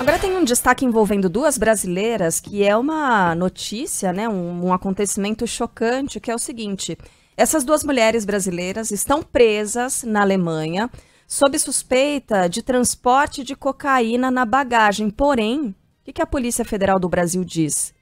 Agora tem um destaque envolvendo duas brasileiras que é uma notícia, né, um, um acontecimento chocante, que é o seguinte: essas duas mulheres brasileiras estão presas na Alemanha sob suspeita de transporte de cocaína na bagagem. Porém, o que, que a Polícia Federal do Brasil diz?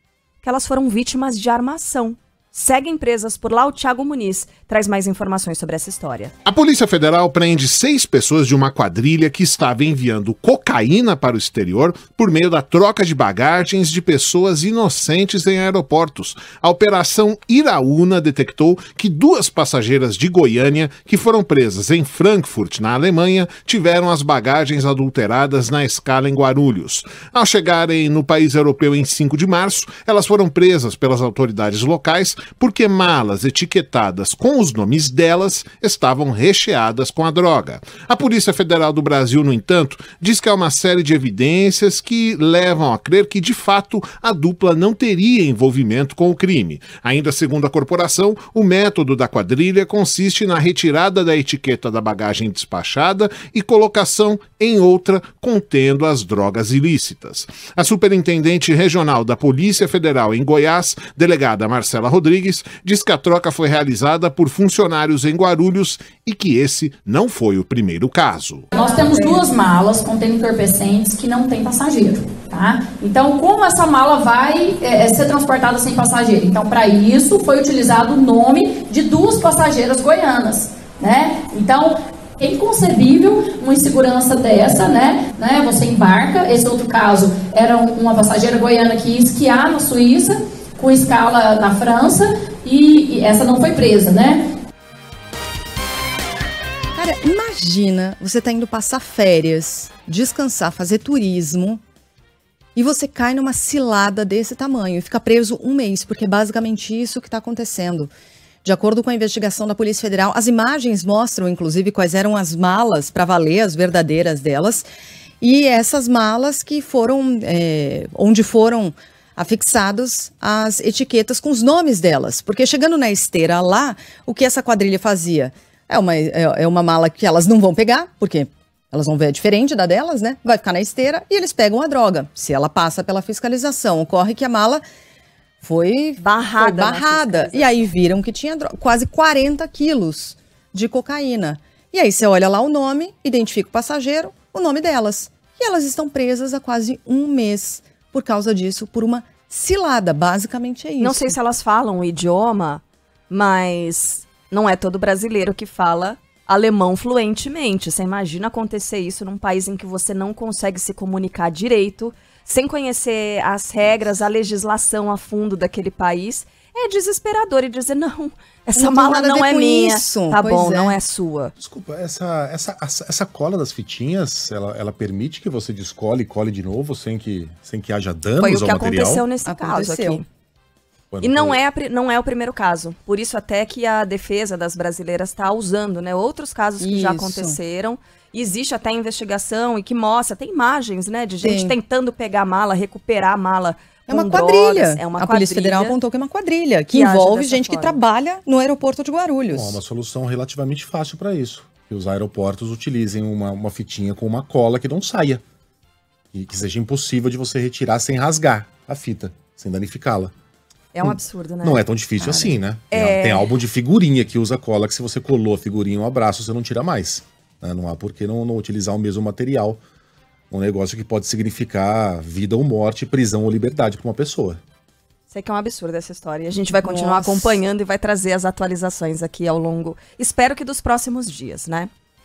Que elas foram vítimas de armação seguem presas por lá. O Thiago Muniz traz mais informações sobre essa história. A Polícia Federal prende seis pessoas de uma quadrilha que estava enviando cocaína para o exterior por meio da troca de bagagens de pessoas inocentes em aeroportos. A Operação Iraúna detectou que duas passageiras de Goiânia que foram presas em Frankfurt, na Alemanha, tiveram as bagagens adulteradas na escala em Guarulhos. Ao chegarem no país europeu em 5 de março, elas foram presas pelas autoridades locais porque malas etiquetadas com os nomes delas estavam recheadas com a droga. A Polícia Federal do Brasil, no entanto, diz que há uma série de evidências que levam a crer que, de fato, a dupla não teria envolvimento com o crime. Ainda segundo a corporação, o método da quadrilha consiste na retirada da etiqueta da bagagem despachada e colocação em outra contendo as drogas ilícitas. A superintendente regional da Polícia Federal em Goiás, delegada Marcela Rodrigues, Rodrigues diz que a troca foi realizada por funcionários em Guarulhos e que esse não foi o primeiro caso. Nós temos duas malas contendo entorpecentes que não tem passageiro. Tá? Então, como essa mala vai é, é ser transportada sem passageiro? Então, para isso foi utilizado o nome de duas passageiras goianas. Né? Então, é inconcebível uma insegurança dessa, né? né? Você embarca. Esse outro caso era uma passageira goiana que ia esquiar na Suíça com escala na França e, e essa não foi presa, né? Cara, imagina você tá indo passar férias, descansar, fazer turismo e você cai numa cilada desse tamanho e fica preso um mês, porque é basicamente isso que está acontecendo. De acordo com a investigação da Polícia Federal, as imagens mostram, inclusive, quais eram as malas para valer, as verdadeiras delas, e essas malas que foram, é, onde foram Afixados as etiquetas com os nomes delas. Porque chegando na esteira lá, o que essa quadrilha fazia? É uma, é, é uma mala que elas não vão pegar, porque elas vão ver diferente da delas, né? Vai ficar na esteira e eles pegam a droga. Se ela passa pela fiscalização, ocorre que a mala foi barrada. Foi né, barrada. E aí viram que tinha droga, quase 40 quilos de cocaína. E aí você olha lá o nome, identifica o passageiro, o nome delas. E elas estão presas há quase um mês por causa disso, por uma cilada. Basicamente é isso. Não sei se elas falam o idioma, mas não é todo brasileiro que fala alemão fluentemente. Você imagina acontecer isso num país em que você não consegue se comunicar direito, sem conhecer as regras, a legislação a fundo daquele país é desesperador e dizer, não, essa não mala não é minha. Isso. Tá pois bom, é. não é sua. Desculpa, essa, essa, essa cola das fitinhas, ela, ela permite que você descole e cole de novo sem que, sem que haja danos ao material? Foi o que aconteceu nesse aconteceu. caso aqui e não, é a, não é o primeiro caso. Por isso até que a defesa das brasileiras está usando, né? Outros casos que isso. já aconteceram. Existe até investigação e que mostra, tem imagens, né, de gente Sim. tentando pegar a mala, recuperar a mala. É uma quadrilha. Drogas, é uma a quadrilha Polícia Federal apontou que é uma quadrilha, que, que envolve gente forma. que trabalha no aeroporto de Guarulhos. Bom, é uma solução relativamente fácil para isso. Que os aeroportos utilizem uma, uma fitinha com uma cola que não saia. E que seja impossível de você retirar sem rasgar a fita, sem danificá-la. É um hum. absurdo, né? Não é tão difícil Cara. assim, né? É... Tem álbum de figurinha que usa cola, que se você colou a figurinha um abraço, você não tira mais. Né? Não há por que não, não utilizar o mesmo material. Um negócio que pode significar vida ou morte, prisão ou liberdade para uma pessoa. Isso que é um absurdo essa história. E a gente vai continuar Nossa. acompanhando e vai trazer as atualizações aqui ao longo, espero que dos próximos dias, né?